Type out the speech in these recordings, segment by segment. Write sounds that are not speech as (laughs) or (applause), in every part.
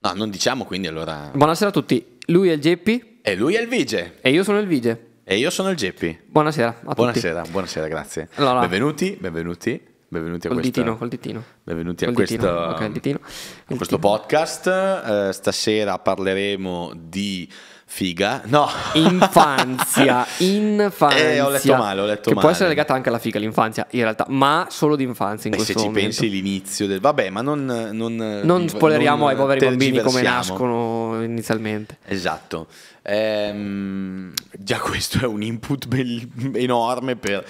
No, non diciamo quindi allora. Buonasera a tutti. Lui è il Geppi. E lui è il Vige. E io sono il Vige. E io sono il Geppi. Buonasera a buonasera, tutti. Buonasera, grazie. Allora, benvenuti, benvenuti. Benvenuti a questo. Ditino, col ditino. Benvenuti col a, ditino. Questo, okay, a questo, podcast. Uh, stasera parleremo di Figa? No. Infanzia. infanzia. (laughs) Eh, ho letto male, ho letto che male. può essere legata anche alla figa, l'infanzia, in realtà, ma solo di infanzia in Beh, questo momento. se ci pensi l'inizio del... Vabbè, ma non... Non, non spoileriamo non ai poveri bambini come nascono inizialmente. Esatto. Ehm, già questo è un input bel... enorme per...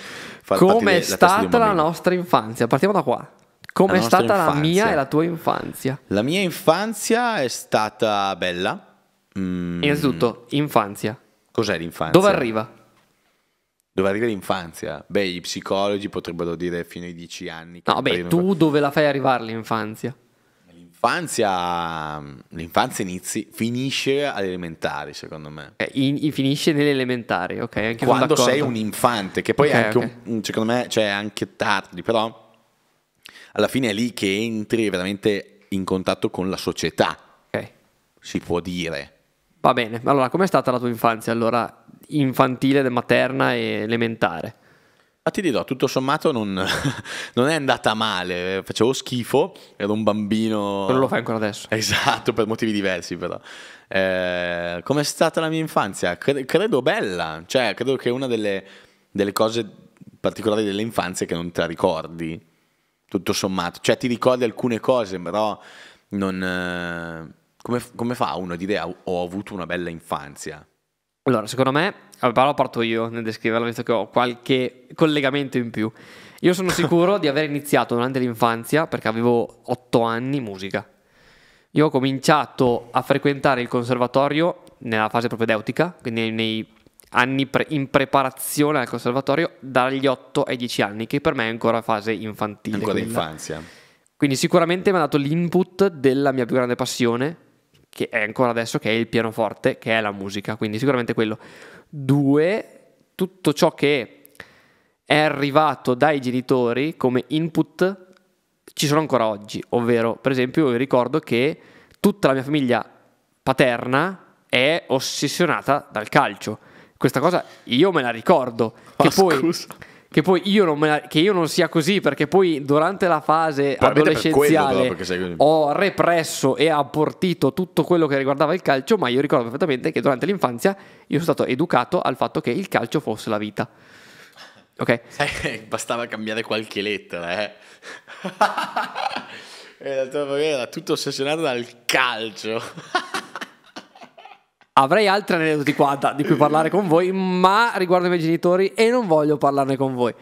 Far come è stata la nostra infanzia? Partiamo da qua. Come è stata infanzia. la mia e la tua infanzia? La mia infanzia è stata bella Mm. Innanzitutto, infanzia. Cos'è l'infanzia? Dove arriva? Dove arriva l'infanzia? Beh, i psicologi potrebbero dire fino ai dieci anni. No, beh, tu per... dove la fai arrivare l'infanzia? L'infanzia, l'infanzia inizi, finisce all'elementare, secondo me. Eh, in, in finisce nell'elementare, ok? Anche Quando sei un infante, che poi okay, anche okay. Un, secondo me, cioè anche tardi, però alla fine è lì che entri veramente in contatto con la società, okay. si può dire. Va bene, allora com'è stata la tua infanzia allora infantile, materna e elementare? Ma ah, ti dirò, tutto sommato non, (laughs) non, è andata male, facevo schifo, ero un bambino... Non lo fai ancora adesso. Esatto, per motivi diversi però. Eh, com'è stata la mia infanzia? Cre- credo bella, cioè credo che una delle, delle cose particolari dell'infanzia è che non te la ricordi, tutto sommato. Cioè ti ricordi alcune cose, però non... Eh come, come fa uno a dire ah, ho avuto una bella infanzia? Allora, secondo me, però parto io nel descriverla, visto che ho qualche collegamento in più. Io sono (laughs) sicuro di aver iniziato durante l'infanzia, perché avevo otto anni, musica. Io ho cominciato a frequentare il conservatorio nella fase propedeutica, quindi nei anni pre- in preparazione al conservatorio, dagli 8 ai 10 anni, che per me è ancora fase infantile. Ancora quella. infanzia. Quindi sicuramente mi ha dato l'input della mia più grande passione, che è ancora adesso, che è il pianoforte, che è la musica, quindi sicuramente quello. Due, tutto ciò che è arrivato dai genitori come input ci sono ancora oggi, ovvero per esempio io ricordo che tutta la mia famiglia paterna è ossessionata dal calcio. Questa cosa io me la ricordo. Ma che ah, scusa. poi che poi io non, la, che io non sia così, perché poi durante la fase adolescenziale per quello, però, ho represso e abortito tutto quello che riguardava il calcio, ma io ricordo perfettamente che durante l'infanzia io sono stato educato al fatto che il calcio fosse la vita. Ok? bastava cambiare qualche lettera, eh. (laughs) era tutto ossessionato dal calcio. (laughs) Avrei altri aneddoti qua da, di cui parlare con voi, ma riguardo i miei genitori e non voglio parlarne con voi.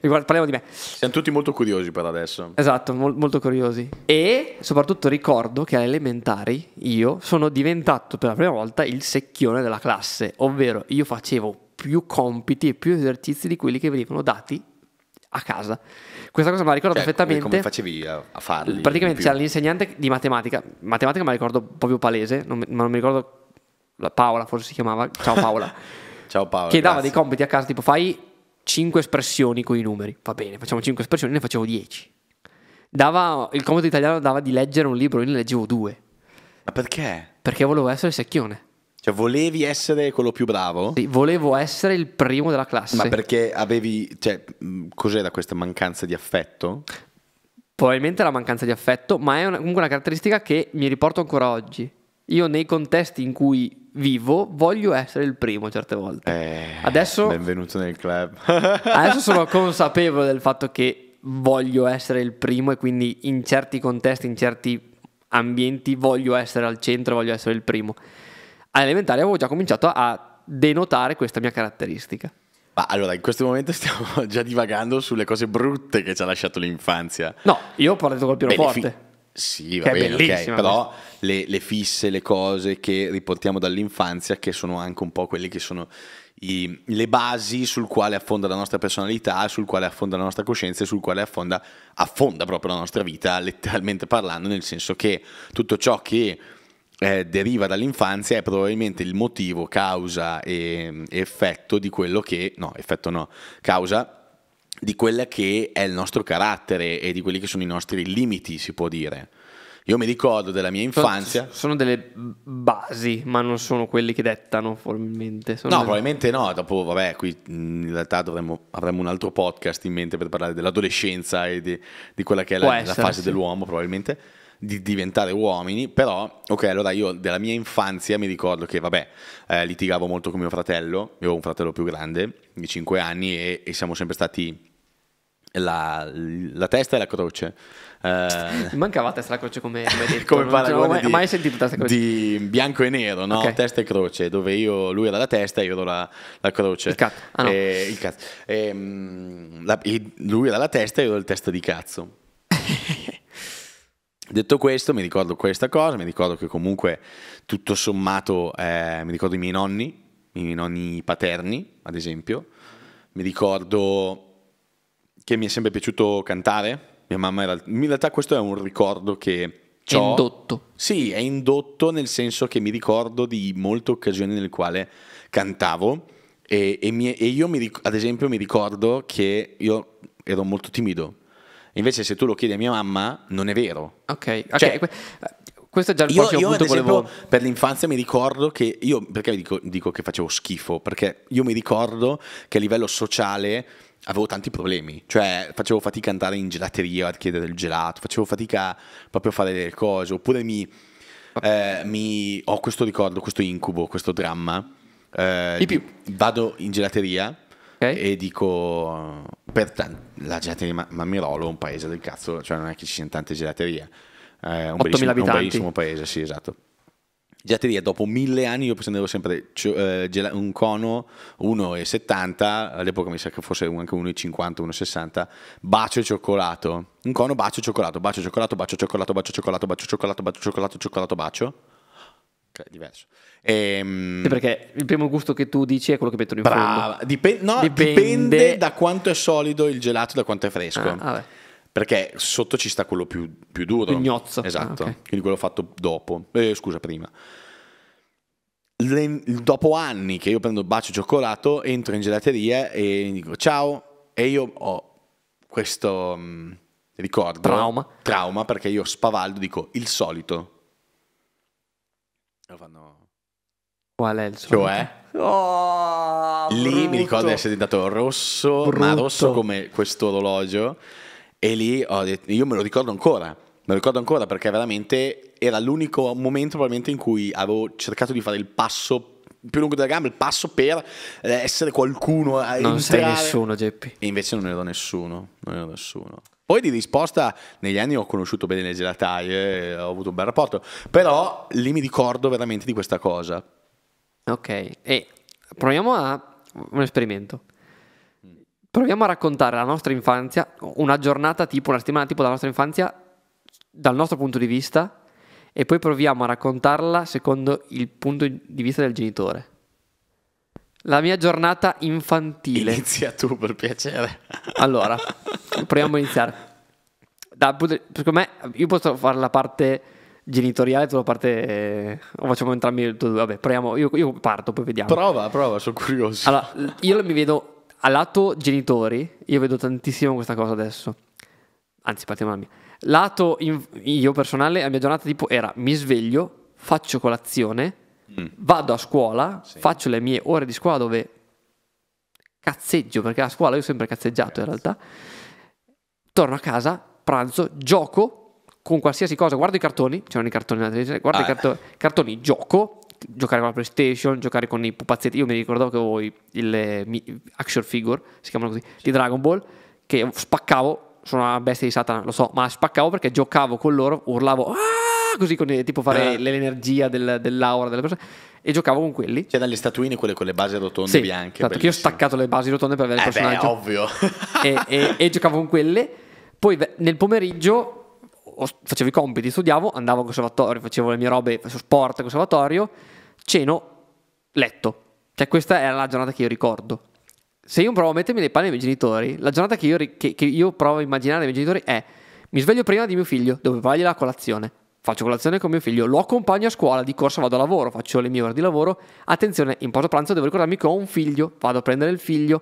Riguardo, parliamo di me. Siamo tutti molto curiosi per adesso. Esatto, mol- molto curiosi. E soprattutto ricordo che alle elementari io sono diventato per la prima volta il secchione della classe, ovvero io facevo più compiti e più esercizi di quelli che venivano dati a casa. Questa cosa me la ricordo cioè, perfettamente. Come facevi a, a farli? Praticamente c'era l'insegnante di matematica, matematica me la ricordo proprio palese, non, ma non mi ricordo Paola forse si chiamava, ciao Paola, (laughs) ciao Paola che grazie. dava dei compiti a casa tipo fai 5 espressioni con i numeri, va bene, facciamo 5 espressioni, ne facevo 10. Dava, il compito italiano dava di leggere un libro, io ne leggevo due. Ma perché? Perché volevo essere secchione. Cioè, volevi essere quello più bravo? Sì, volevo essere il primo della classe. Ma perché avevi. Cioè, cos'era questa mancanza di affetto? Probabilmente la mancanza di affetto, ma è una, comunque una caratteristica che mi riporto ancora oggi. Io nei contesti in cui vivo, voglio essere il primo certe volte. Eh, adesso, benvenuto nel club. (laughs) adesso sono (laughs) consapevole del fatto che voglio essere il primo e quindi in certi contesti, in certi ambienti voglio essere al centro, voglio essere il primo. All'elementare avevo già cominciato a denotare questa mia caratteristica. Ma allora, in questo momento stiamo (laughs) già divagando sulle cose brutte che ci ha lasciato l'infanzia. No, io ho parlato col pianoforte. Benefi- sì, va bene, okay. però le, le, fisse, le cose che riportiamo dall'infanzia, che sono anche un po' quelle che sono i, le basi sul quale affonda la nostra personalità, sul quale affonda la nostra coscienza e sul quale affonda, affonda proprio la nostra vita, letteralmente parlando, nel senso che tutto ciò che eh, deriva dall'infanzia è probabilmente il motivo, causa e effetto di quello che, no, effetto no, causa di quella che è il nostro carattere e di quelli che sono i nostri limiti, si può dire. Io mi ricordo della mia infanzia. Sono delle basi, ma non sono quelli che dettano formalmente. Sono no, delle... probabilmente no. Dopo, vabbè, qui mm, in realtà dovremmo, avremmo un altro podcast in mente per parlare dell'adolescenza e di, di quella che è la, essere, la, fase sì. dell'uomo, probabilmente, di diventare uomini. Però, ok, allora io della mia infanzia mi ricordo che, vabbè, eh, litigavo molto con mio fratello. Io ho un fratello più grande, di 5 anni, e, e siamo sempre stati la, la, testa e la croce. Eh, (laughs) Mancava la testa e la croce come, come, (laughs) detto, come paragone mai, di, mai sentito testa e croce. di bianco e nero, no? Okay. testa e croce, dove io, lui era la testa e io ero la, la croce. Il cazzo. Ah, no. eh, il cazzo. Eh, la, lui era la testa e io ero il testa di cazzo. (laughs) Detto questo, mi ricordo questa cosa, mi ricordo che comunque tutto sommato eh, mi ricordo i miei nonni, i miei nonni paterni, ad esempio, mi ricordo che mi è sempre piaciuto cantare. Mia mamma era... In realtà questo è un ricordo che... È indotto. Sì, è indotto nel senso che mi ricordo di molte occasioni nelle quali cantavo e, e, mie, e io mi, ad esempio mi ricordo che io ero molto timido. Invece se tu lo chiedi a mia mamma non è vero. Ok, okay. Cioè, questo è già il io, prossimo io, punto esempio, volevo... per l'infanzia mi ricordo che io perché dico, dico che facevo schifo perché io mi ricordo che a livello sociale avevo tanti problemi, cioè facevo fatica ad andare in gelateria a chiedere il gelato, facevo fatica proprio a fare le cose, oppure mi, eh, mi ho questo ricordo, questo incubo, questo dramma. Eh, vado in gelateria okay. e dico, per la gelateria ma- è un paese del cazzo, cioè non è che ci siano tante gelaterie, è eh, un, bellissimo, un bellissimo paese, sì esatto. Giatteria, dopo mille anni io prendevo sempre cioè, eh, un cono 1,70, all'epoca mi sa che fosse anche 1,50, 1,60, bacio e cioccolato. Un cono bacio e cioccolato, bacio e cioccolato, bacio e cioccolato, bacio e cioccolato, bacio e cioccolato, bacio e cioccolato, cioccolato, bacio. ok diverso. Ehm... Sì, perché il primo gusto che tu dici è quello che mettono in brava. fondo. Dipen- no, dipende. dipende da quanto è solido il gelato, da quanto è fresco. Ah, vabbè perché sotto ci sta quello più, più duro. Più gnozzo. Esatto, ah, okay. quindi quello fatto dopo, eh, scusa, prima. Le, dopo anni che io prendo il bacio cioccolato, entro in gelateria e dico ciao, e io ho questo mm, ricordo. Trauma. Trauma, perché io spavaldo dico il solito. Lo fanno... Qual è il solito? Cioè? Eh? Oh, Lì brutto. mi ricordo di essere diventato rosso, brutto. ma rosso come questo orologio. E lì ho detto, io me lo ricordo ancora, me lo ricordo ancora perché veramente era l'unico momento probabilmente in cui avevo cercato di fare il passo più lungo della gamba, il passo per eh, essere qualcuno. A eh, non sei nessuno, Geppi. E invece non ero nessuno, non ero nessuno. Poi di risposta negli anni ho conosciuto bene le gelataie, eh, ho avuto un bel rapporto, però lì mi ricordo veramente di questa cosa. Ok, e proviamo a un esperimento. Proviamo a raccontare la nostra infanzia, una giornata tipo, una settimana tipo della nostra infanzia, dal nostro punto di vista, e poi proviamo a raccontarla secondo il punto di vista del genitore. La mia giornata infantile. Inizia tu per piacere. Allora, proviamo a iniziare. Da, secondo me, io posso fare la parte genitoriale, tu la parte... Eh, o facciamo entrambi... Vabbè, proviamo, io, io, parto, poi vediamo. Prova, prova, sono curioso. Allora, io mi vedo a lato genitori, io vedo tantissimo questa cosa adesso. Anzi, partiamo dalla Lato in, io personale, la mia giornata tipo era mi sveglio, faccio colazione, mm. vado a scuola, sì. faccio le mie ore di scuola dove cazzeggio, perché a scuola io ho sempre cazzeggiato in realtà. Torno a casa, pranzo, gioco con qualsiasi cosa, guardo i cartoni, c'erano i cartoni nella televisione, guardo ah. i carto- cartoni, gioco, giocare con la PlayStation, giocare con i pupazzetti. Io mi ricordavo che avevo le eh, action figure, si chiamano così, di Dragon Ball, che spaccavo. Sono una bestia di Satana, lo so, ma spaccavo perché giocavo con loro, urlavo. Aah! Così con, eh, tipo fare eh. l'energia del, dell'aura delle persone e giocavo con quelli. Cioè dalle statuine quelle con le basi rotonde sì, bianche. Esatto, che io ho staccato le basi rotonde per avere eh il personaggio. Beh, ovvio. e, e, e giocavo con quelle. Poi nel pomeriggio facevo i compiti, studiavo, andavo al conservatorio, facevo le mie robe, facevo sport al conservatorio, ceno, letto. Cioè questa era la giornata che io ricordo. Se io provo a mettermi nei panni dei miei genitori, la giornata che io, che, che io provo a immaginare dei miei genitori è mi sveglio prima di mio figlio, dove vai la colazione, faccio colazione con mio figlio, lo accompagno a scuola, di corsa vado a lavoro, faccio le mie ore di lavoro, attenzione, in posto pranzo devo ricordarmi che ho un figlio, vado a prendere il figlio,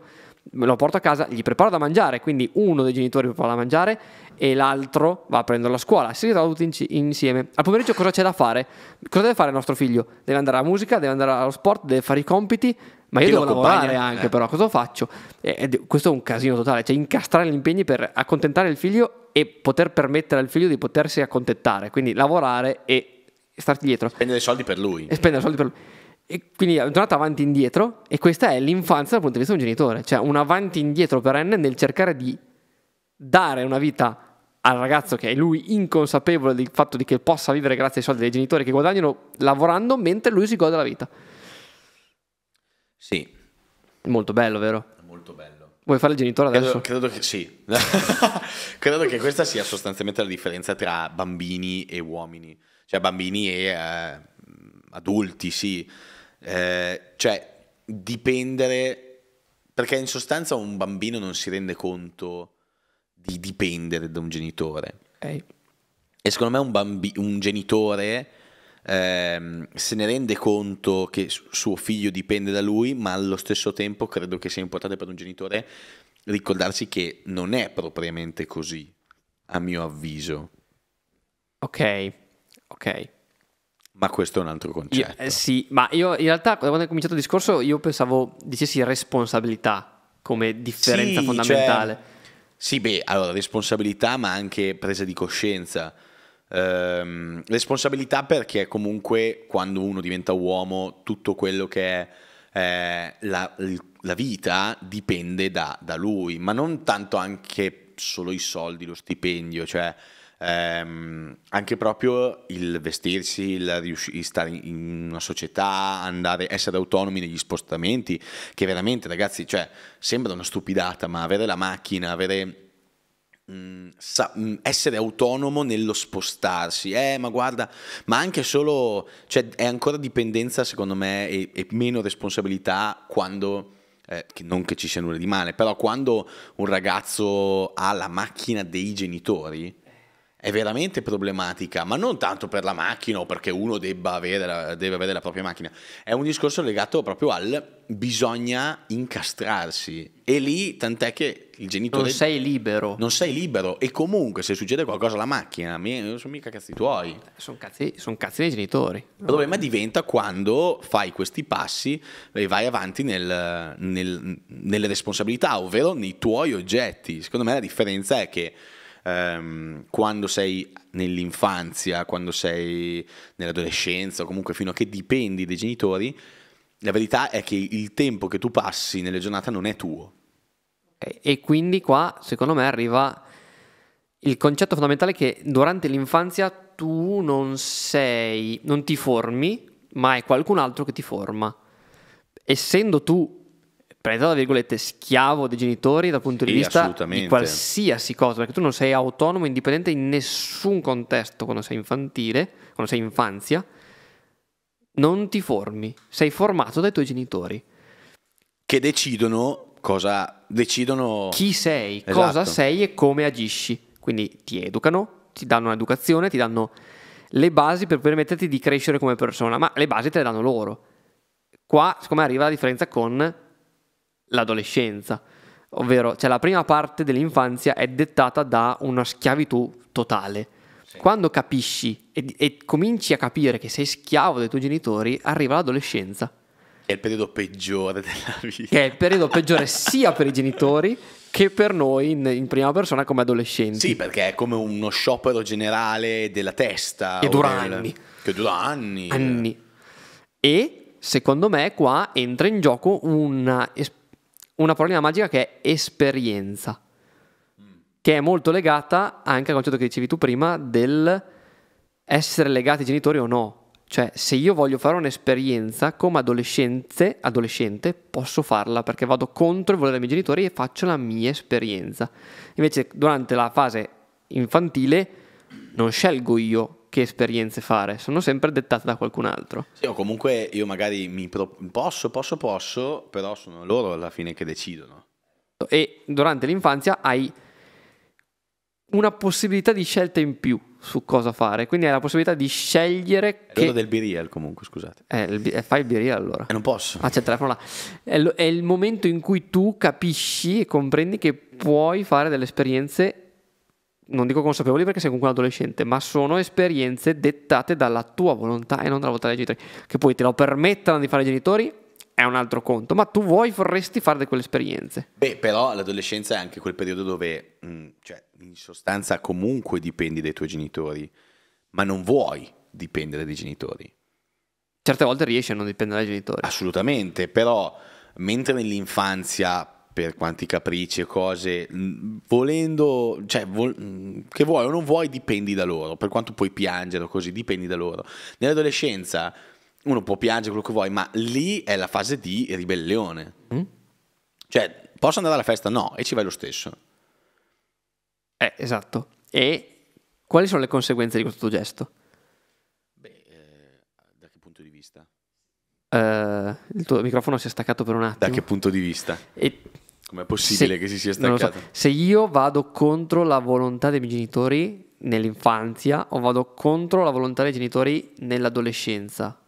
me lo porto a casa, gli preparo da mangiare, quindi uno dei genitori prepara da mangiare e l'altro va a prenderlo a scuola, si ritrovano tutti insieme. Al pomeriggio cosa c'è da fare? Cosa deve fare il nostro figlio? Deve andare alla musica, deve andare allo sport, deve fare i compiti, ma io devo lavorare anche eh. però, cosa faccio? E, e, questo è un casino totale, cioè incastrare gli impegni per accontentare il figlio e poter permettere al figlio di potersi accontentare, quindi lavorare e starti dietro. Spendere soldi per lui. E spendere soldi per lui. E quindi è tornato avanti e indietro e questa è l'infanzia dal punto di vista di un genitore, cioè un avanti e indietro perenne nel cercare di dare una vita al ragazzo che è lui inconsapevole del fatto di che possa vivere grazie ai soldi dei genitori che guadagnano lavorando mentre lui si gode la vita. Sì. Molto bello, vero? Molto bello. Vuoi fare il genitore adesso? Credo, credo che sì. (laughs) credo che questa sia sostanzialmente la differenza tra bambini e uomini. Cioè bambini e eh, adulti, sì eh, cioè dipendere, perché in sostanza un bambino non si rende conto di dipendere da un genitore. Okay. E secondo me un, bambi- un genitore ehm, se ne rende conto che suo figlio dipende da lui, ma allo stesso tempo credo che sia importante per un genitore ricordarsi che non è propriamente così, a mio avviso. Ok, ok. Ma questo è un altro concetto. Io, eh, sì, ma io in realtà quando ho cominciato il discorso io pensavo dicessi responsabilità come differenza sì, cioè, fondamentale. Cioè, sì, beh, allora responsabilità ma anche presa di coscienza. Ehm, responsabilità perché comunque quando uno diventa uomo tutto quello che è eh, la, la, vita dipende da, da lui, ma non tanto anche solo i soldi, lo stipendio, cioè ehm, anche proprio il vestirsi, il riuscire, stare in una società, andare, essere autonomi negli spostamenti, che veramente ragazzi, cioè, sembra una stupidata, ma avere la macchina, avere mm, mm, essere autonomo nello spostarsi, eh, ma guarda, ma anche solo, cioè è ancora dipendenza secondo me e, e meno responsabilità quando, eh, che non che ci sia nulla di male, però quando un ragazzo ha la macchina dei genitori, è veramente problematica, ma non tanto per la macchina o perché uno debba avere la, deve avere la propria macchina, è un discorso legato proprio al bisogna incastrarsi e lì tant'è che il genitore... Non sei libero. Non sei libero e comunque se succede qualcosa alla macchina, non sono mica cazzi tuoi. Sono cazzi, son cazzi dei genitori. Il problema diventa quando fai questi passi e vai avanti nel, nel, nelle responsabilità, ovvero nei tuoi oggetti. Secondo me la differenza è che ehm, quando sei nell'infanzia, quando sei nell'adolescenza o comunque fino a che dipendi dai genitori, la verità è che il tempo che tu passi nelle giornate non è tuo. E quindi qua, secondo me, arriva il concetto fondamentale che durante l'infanzia tu non sei, non ti formi, ma è qualcun altro che ti forma. Essendo tu tra virgolette, schiavo dei genitori dal punto di sì, vista di qualsiasi cosa, perché tu non sei autonomo, indipendente in nessun contesto quando sei infantile, quando sei infanzia, non ti formi, sei formato dai tuoi genitori. Che decidono cosa decidono chi sei, esatto. cosa sei e come agisci. Quindi ti educano, ti danno un'educazione, ti danno le basi per permetterti di crescere come persona, ma le basi te le danno loro. Qua, siccome arriva la differenza con l'adolescenza. Ovvero, cioè la prima parte dell'infanzia è dettata da una schiavitù totale. Sì. Quando capisci e, e cominci a capire che sei schiavo dei tuoi genitori, arriva l'adolescenza. È il periodo peggiore della vita. Che è il periodo peggiore sia per i genitori che per noi in, in, prima persona come adolescenti. Sì, perché è come uno sciopero generale della testa. Che dura del... anni. Che dura anni. Anni. E secondo me qua entra in gioco una, una parolina magica che è esperienza, che è molto legata anche al concetto che dicevi tu prima del essere legati ai genitori o no. Cioè, se io voglio fare un'esperienza come adolescente, adolescente, posso farla perché vado contro il volere dei miei genitori e faccio la mia esperienza. Invece, durante la fase infantile, non scelgo io che esperienze fare, sono sempre dettate da qualcun altro. Sì, o comunque io magari mi pro- posso, posso, posso, però sono loro alla fine che decidono. E durante l'infanzia hai una possibilità di scelta in più su cosa fare, quindi hai la possibilità di scegliere è che... del b comunque, scusate. Eh, il B- eh, fai il b allora. E eh, non posso. Ah, c'è il telefono là. È, lo- è il momento in cui tu capisci e comprendi che puoi fare delle esperienze non dico consapevoli perché sei comunque un adolescente, ma sono esperienze dettate dalla tua volontà e non dalla volontà dei genitori. Che poi te lo permettano di fare i genitori è un altro conto, ma tu vuoi, vorresti fare quelle esperienze. Beh, però l'adolescenza è anche quel periodo dove, mh, mm, cioè, in sostanza comunque dipendi dai tuoi genitori, ma non vuoi dipendere dai genitori. Certe volte riesci a non dipendere dai genitori. Assolutamente, però mentre nell'infanzia per quanti capricci e cose, volendo, cioè, vol- che vuoi o non vuoi, dipendi da loro, per quanto puoi piangere o così, dipendi da loro. Nell'adolescenza uno può piangere quello che vuoi, ma lì è la fase di ribellione. Mm? Cioè, posso andare alla festa? No, e ci vai lo stesso. Eh, esatto. E quali sono le conseguenze di questo tuo gesto? Eh, da che punto di vista? Uh, il tuo microfono si è staccato per un attimo. Da che punto di vista? E Com'è possibile se, che si sia staccata? So. Se io vado contro la volontà dei miei genitori nell'infanzia o vado contro la volontà dei genitori nell'adolescenza,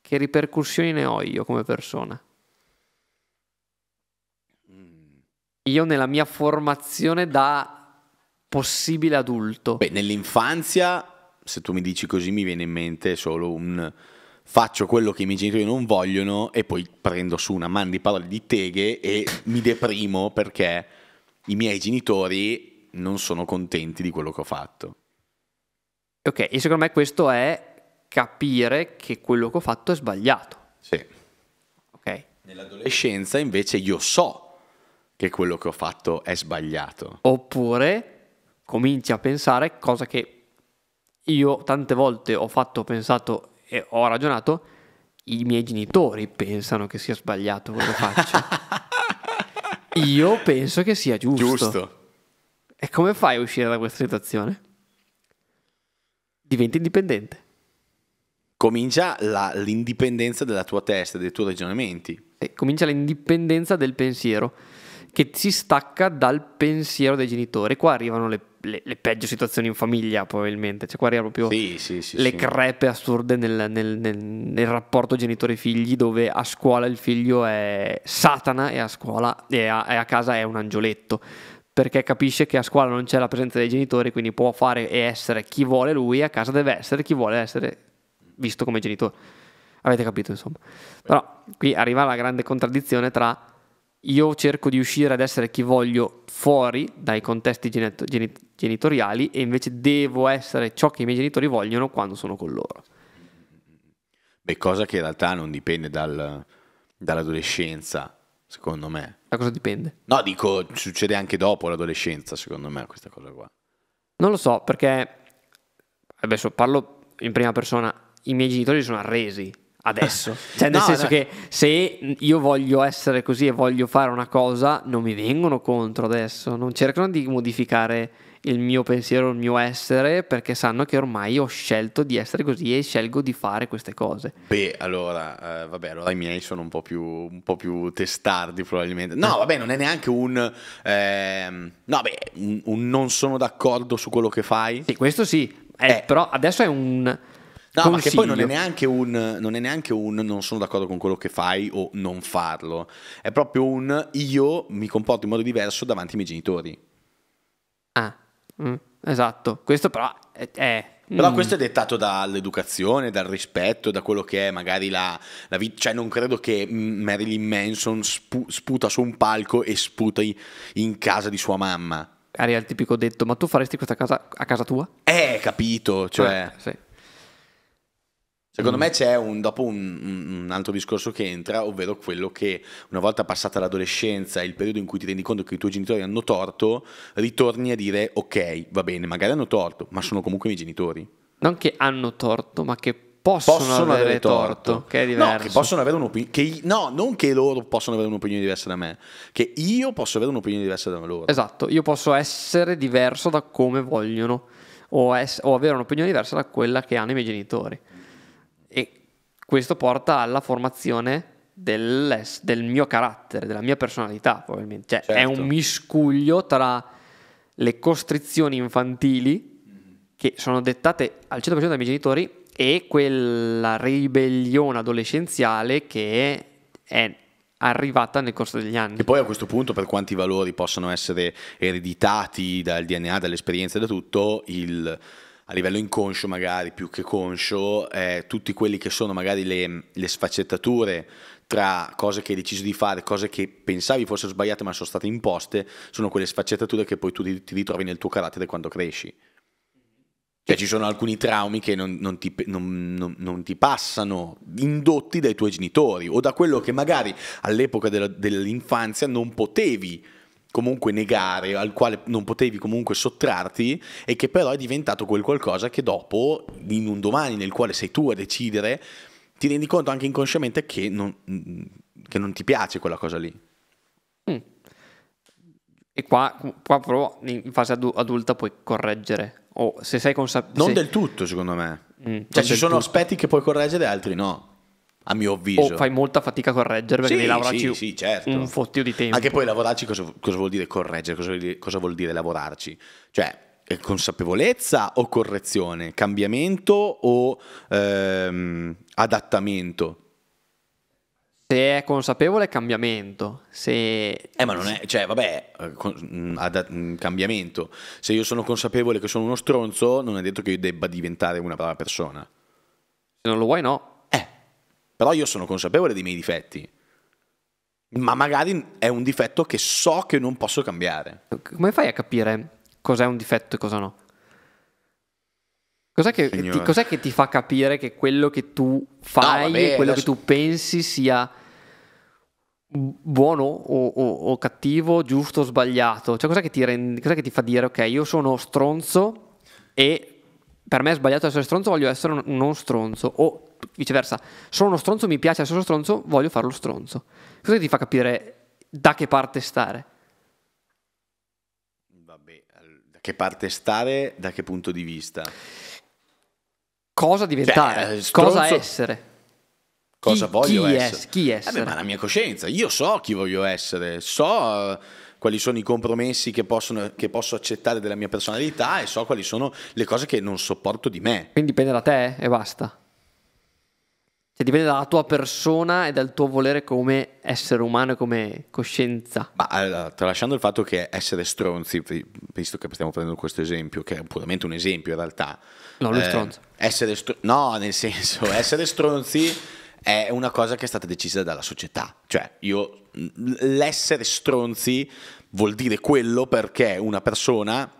che ripercussioni ne ho io come persona? Mm. Io nella mia formazione da possibile adulto. Beh, nell'infanzia, se tu mi dici così, mi viene in mente solo un faccio quello che i miei genitori non vogliono e poi prendo su una man di parole di teghe e mi deprimo perché i miei genitori non sono contenti di quello che ho fatto. Ok, e secondo me questo è capire che quello che ho fatto è sbagliato. Sì. Ok. Nell'adolescenza invece io so che quello che ho fatto è sbagliato. Oppure cominci a pensare cosa che io tante volte ho fatto, ho pensato e ho ragionato, i miei genitori pensano che sia sbagliato quello che faccio. (laughs) Io penso che sia giusto. Giusto. E come fai a uscire da questa situazione? Diventi indipendente. Comincia la, l'indipendenza della tua testa, dei tuoi ragionamenti. E comincia l'indipendenza del pensiero, che si stacca dal pensiero dei genitori. Qua arrivano le le, le, peggio situazioni in famiglia, probabilmente. Cioè, qua arriva proprio sì, sì, sì, le crepe assurde nel, nel, nel, nel rapporto genitore figli dove a scuola il figlio è Satana e a scuola e a, e a casa è un angioletto perché capisce che a scuola non c'è la presenza dei genitori, quindi può fare e essere chi vuole lui, e a casa deve essere chi vuole essere visto come genitore. Avete capito, insomma. Però qui arriva la grande contraddizione tra io cerco di uscire ad essere chi voglio fuori dai contesti genito- genitoriali e invece devo essere ciò che i miei genitori vogliono quando sono con loro. Beh, cosa che in realtà non dipende dal, dall'adolescenza, secondo me. Da cosa dipende? No, dico, succede anche dopo l'adolescenza, secondo me, questa cosa qua. Non lo so, perché adesso parlo in prima persona, i miei genitori sono arresi adesso. (laughs) Cioè, nel no, senso no. che se io voglio essere così e voglio fare una cosa, non mi vengono contro adesso, non cercano di modificare il mio pensiero, il mio essere, perché sanno che ormai ho scelto di essere così e scelgo di fare queste cose. Beh, allora, eh, vabbè, allora i miei sono un po' più, un po più testardi probabilmente. No, vabbè, non è neanche un... Ehm, no, beh, un, un non sono d'accordo su quello che fai. Sì, questo sì, eh, eh. però adesso è un No, Consiglio. ma che poi non è, neanche un, non è neanche un non sono d'accordo con quello che fai o non farlo. È proprio un io mi comporto in modo diverso davanti ai miei genitori. Ah, mm, esatto. Questo però è, è... Però mm. questo è dettato dall'educazione, dal rispetto, da quello che è magari la, la vita. Cioè, non credo che Marilyn Manson spu, sputa su un palco e sputa in casa di sua mamma. Ari ha il tipico detto: Ma tu faresti questa cosa a casa tua? Eh, capito. Cioè. Eh, sì. Secondo mm. me c'è un, dopo un, un, altro discorso che entra, ovvero quello che una volta passata l'adolescenza, il periodo in cui ti rendi conto che i tuoi genitori hanno torto, ritorni a dire ok, va bene, magari hanno torto, ma sono comunque i miei genitori. Non che hanno torto, ma che possono, possono avere, avere torto, torto, che è diverso. No, che possono avere un'opinione, no, non che loro possono avere un'opinione diversa da me, che io posso avere un'opinione diversa da loro. Esatto, io posso essere diverso da come vogliono o, es- o avere un'opinione diversa da quella che hanno i miei genitori. Questo porta alla formazione del mio carattere, della mia personalità, probabilmente. Cioè, certo. è un certo. miscuglio tra le costrizioni infantili mm-hmm. che sono dettate al 100% dai miei genitori e quella ribellione adolescenziale che è arrivata nel corso degli anni. E poi a questo punto, per quanti valori possano essere ereditati dal DNA, dall'esperienza e da tutto, il a livello inconscio magari più che conscio, eh, tutti quelli che sono magari le, le, sfaccettature tra cose che hai deciso di fare, cose che pensavi fossero sbagliate ma sono state imposte, sono quelle sfaccettature che poi tu ti, ti ritrovi nel tuo carattere quando cresci. Cioè ci sono alcuni traumi che non, non, ti, non, non, ti, passano, indotti dai tuoi genitori o da quello che magari all'epoca dell'infanzia non potevi comunque negare, al quale non potevi comunque sottrarti e che però è diventato quel qualcosa che dopo, in un domani nel quale sei tu a decidere, ti rendi conto anche inconsciamente che non, che non ti piace quella cosa lì. Mm. E qua, qua, però in fase adulta puoi correggere. O se sei consapevole... Non se... del tutto, secondo me. Mm, cioè ci sono tutto. aspetti che puoi correggere e altri no a mio avviso. O fai molta fatica a correggere perché sì, devi lavorarci sì, sì, certo. un fottio di tempo. Anche poi lavorarci cosa, cosa vuol dire correggere? Cosa vuol dire, cosa vuol dire lavorarci? Cioè, consapevolezza o correzione? Cambiamento o ehm, adattamento? Se è consapevole è cambiamento, se... Eh ma non è, cioè vabbè, eh, mm, mm, cambiamento. Se io sono consapevole che sono uno stronzo, non è detto che io debba diventare una brava persona. Se non lo vuoi no. Però io sono consapevole dei miei difetti. Ma magari è un difetto che so che non posso cambiare. Come fai a capire cos'è un difetto e cosa no? Cos'è che, ti, cos'è che ti, fa capire che quello che tu fai no, vabbè, quello adesso... che tu pensi sia buono o, o, o, cattivo, giusto o sbagliato? Cioè, cos'è che, ti rend... cos'è che ti fa dire, ok, io sono stronzo e per me è sbagliato essere stronzo, voglio essere non stronzo? O viceversa, sono uno stronzo, mi piace essere uno stronzo, voglio fare lo stronzo. Cosa ti fa capire da che parte stare? Vabbè, da che parte stare, da che punto di vista? Cosa diventare, Beh, eh, cosa essere. Cosa chi, voglio chi essere? Es, chi eh essere? Eh ma la mia coscienza, io so chi voglio essere, so eh, quali sono i compromessi che, possono, che, posso accettare della mia personalità e so quali sono le cose che non sopporto di me. Quindi dipende da te e basta. Cioè dipende dalla tua persona e dal tuo volere come essere umano e come coscienza. Ma allora, tralasciando il fatto che essere stronzi, visto che stiamo prendendo questo esempio, che è puramente un esempio in realtà. No, lui eh, stronzo. Essere str- no, nel senso, (laughs) essere stronzi è una cosa che è stata decisa dalla società. Cioè, io l'essere stronzi vuol dire quello perché una persona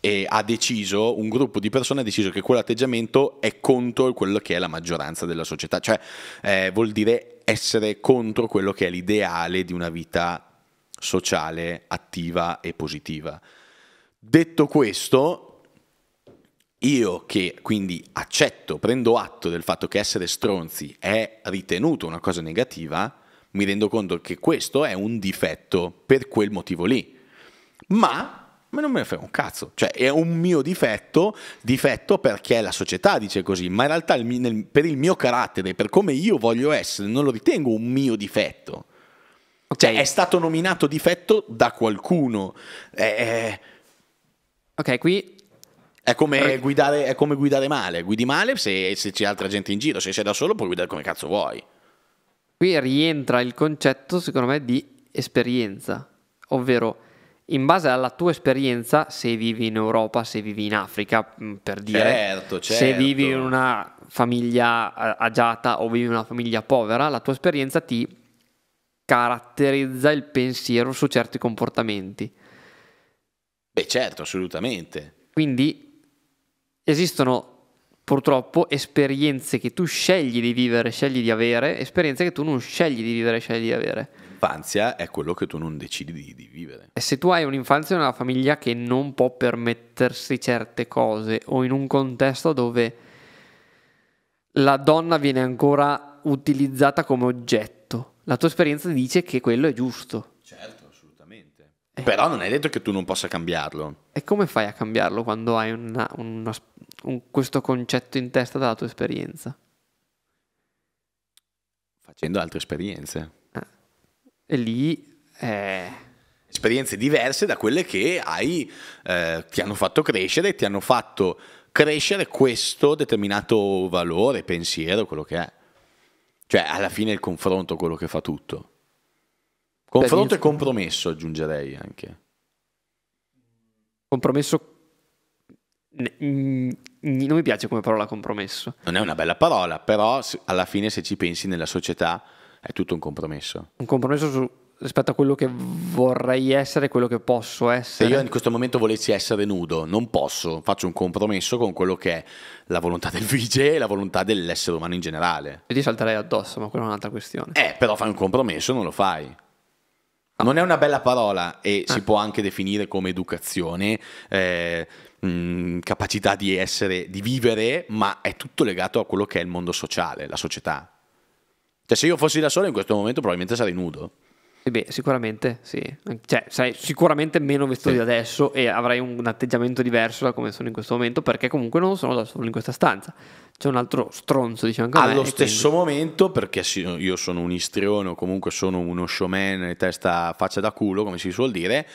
e ha deciso, un gruppo di persone ha deciso che quell'atteggiamento è contro quello che è la maggioranza della società, cioè eh, vuol dire essere contro quello che è l'ideale di una vita sociale attiva e positiva. Detto questo, io che quindi accetto, prendo atto del fatto che essere stronzi è ritenuto una cosa negativa, mi rendo conto che questo è un difetto per quel motivo lì. Ma ma non me ne frega un cazzo, cioè è un mio difetto, difetto perché la società dice così, ma in realtà il, nel, per il mio carattere, per come io voglio essere, non lo ritengo un mio difetto. Okay. Cioè è stato nominato difetto da qualcuno. È, è... Ok, qui... È come, guidare, è come, guidare, male, guidi male se, se c'è altra gente in giro, se sei da solo puoi guidare come cazzo vuoi. Qui rientra il concetto, secondo me, di esperienza, ovvero in base alla tua esperienza, se vivi in Europa, se vivi in Africa, mm, per dire, certo, certo. se vivi in una famiglia eh, agiata o vivi in una famiglia povera, la tua esperienza ti caratterizza il pensiero su certi comportamenti. Beh certo, assolutamente. Quindi esistono purtroppo esperienze che tu scegli di vivere, scegli di avere, esperienze che tu non scegli di vivere, scegli di avere l'infanzia è quello che tu non decidi di, di vivere. E se tu hai un'infanzia in una famiglia che non può permettersi certe cose o in un contesto dove la donna viene ancora utilizzata come oggetto, la tua esperienza dice che quello è giusto. Certo, assolutamente. Eh. Però non è detto che tu non possa cambiarlo. E come fai a cambiarlo quando hai una, una, un, questo concetto in testa dalla tua esperienza? facendo altre esperienze. E lì... Eh esperienze diverse da quelle che hai, eh, ti hanno fatto crescere, ti hanno fatto crescere questo determinato valore, pensiero, quello che è. Cioè, alla fine il confronto è quello che fa tutto. Confronto Beh, e compromesso, aggiungerei anche. Compromesso... Non mi piace come parola compromesso. Non è una bella parola, però alla fine se ci pensi nella società è tutto un compromesso. Un compromesso su, rispetto a quello che vorrei essere, quello che posso essere. Se io in questo momento volessi essere nudo, non posso, faccio un compromesso con quello che è la volontà del (laughs) VJ e la volontà dell'essere umano in generale. E ti salterei addosso, ma quella è un'altra questione. Eh, però fai un compromesso, non lo fai. Ah. Non è una bella parola e ah. si può anche definire come educazione, eh, mm, capacità di essere, di vivere, ma è tutto legato a quello che è il mondo sociale, la società. Cioè, se io fossi da solo in questo momento, probabilmente sarei nudo. Eh beh, sicuramente sì. Cioè, sarei sicuramente meno vestito sì. di adesso e avrei un atteggiamento diverso da come sono in questo momento, perché comunque non sono da solo in questa stanza. C'è un altro stronzo, diciamo. Anche Allo me, stesso quindi... momento, perché io sono un istrione o comunque sono uno showman testa faccia da culo, come si suol dire.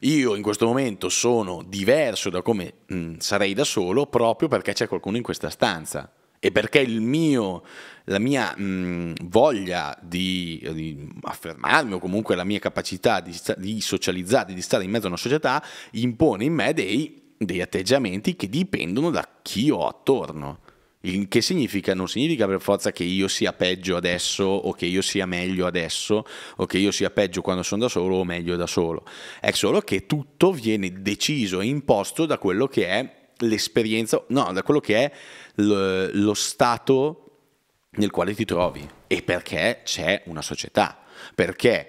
Io in questo momento sono diverso da come mh, sarei da solo proprio perché c'è qualcuno in questa stanza e perché il mio, la mia mh, voglia di, di, affermarmi o comunque la mia capacità di, di socializzare, di stare in mezzo a una società, impone in me dei, dei atteggiamenti che dipendono da chi ho attorno. Il che significa? Non significa per forza che io sia peggio adesso o che io sia meglio adesso o che io sia peggio quando sono da solo o meglio da solo. È solo che tutto viene deciso e imposto da quello che è l'esperienza, no, da quello che è l- lo stato nel quale ti trovi e perché c'è una società, perché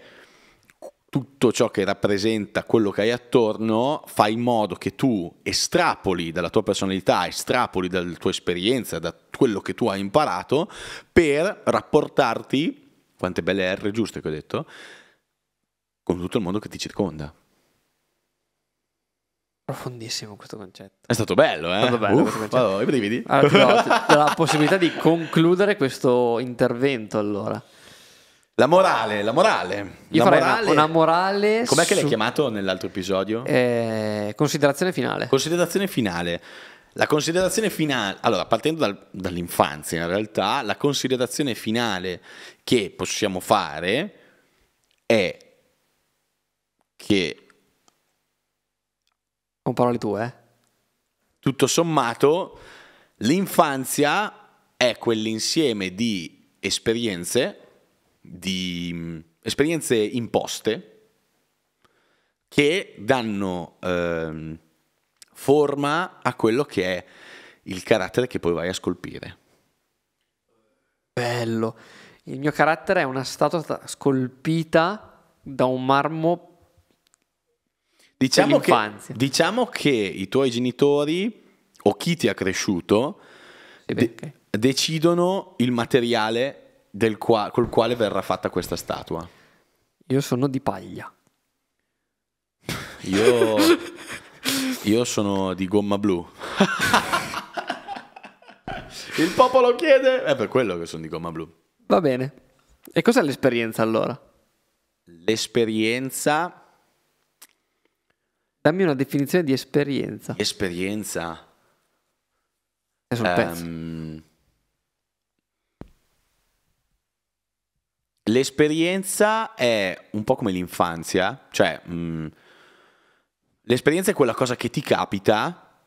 tutto ciò che rappresenta quello che hai attorno fa in modo che tu estrapoli dalla tua personalità, estrapoli dalla tua esperienza, da quello che tu hai imparato per rapportarti, quante belle R giuste che ho detto, con tutto il mondo che ti circonda. Profondissimo questo concetto. È stato bello, eh? È stato bello Uff, vado, i brividi. Allora, ti do, (laughs) la possibilità di concludere questo intervento allora. La morale, la morale. Io la farei morale. Una, una morale... Com'è su... che l'hai chiamato nell'altro episodio? Eh, considerazione finale. Considerazione finale. La considerazione finale, allora partendo dal, dall'infanzia in realtà, la considerazione finale che possiamo fare è che con parole tue. Tutto sommato, l'infanzia è quell'insieme di esperienze, di mm, esperienze imposte, che danno eh, forma a quello che è il carattere che poi vai a scolpire. Bello. Il mio carattere è una statua scolpita da un marmo diciamo che, diciamo che i tuoi genitori o chi ti ha cresciuto de- decidono il materiale qua- col quale verrà fatta questa statua. Io sono di paglia. Io, (laughs) io sono di gomma blu. (laughs) il popolo chiede. È per quello che sono di gomma blu. Va bene. E cos'è l'esperienza allora? L'esperienza Dammi una definizione di esperienza. Esperienza. È sul um, pezzo. Ehm, l'esperienza è un po' come l'infanzia, cioè mh, mm, l'esperienza è quella cosa che ti capita,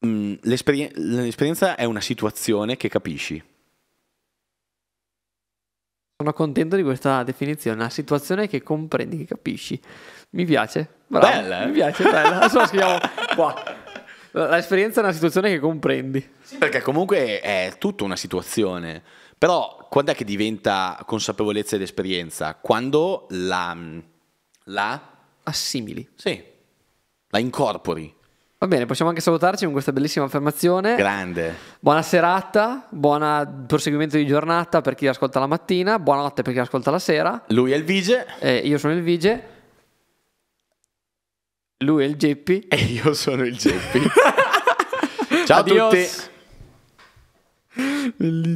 mh, mm, l'esperien- l'esperienza è una situazione che capisci. Sono contento di questa definizione, una situazione che comprendi, che capisci. Mi piace, bravo. Bella, eh? Mi piace, bella. Adesso la scriviamo qua. L'esperienza è una situazione che comprendi. Sì, perché comunque è tutta una situazione. Però quando è che diventa consapevolezza ed esperienza? Quando la... Mm, la... Assimili. Sì. La incorpori. Va bene, possiamo anche salutarci con questa bellissima affermazione. Grande. Buona serata, buon proseguimento di giornata per chi ascolta la mattina, buonanotte per chi ascolta la sera. Lui è il Vige. E io sono il Vige. Lui è il Geppi. E io sono il Geppi. (laughs) Ciao Adios. a tutti. Bellissimo.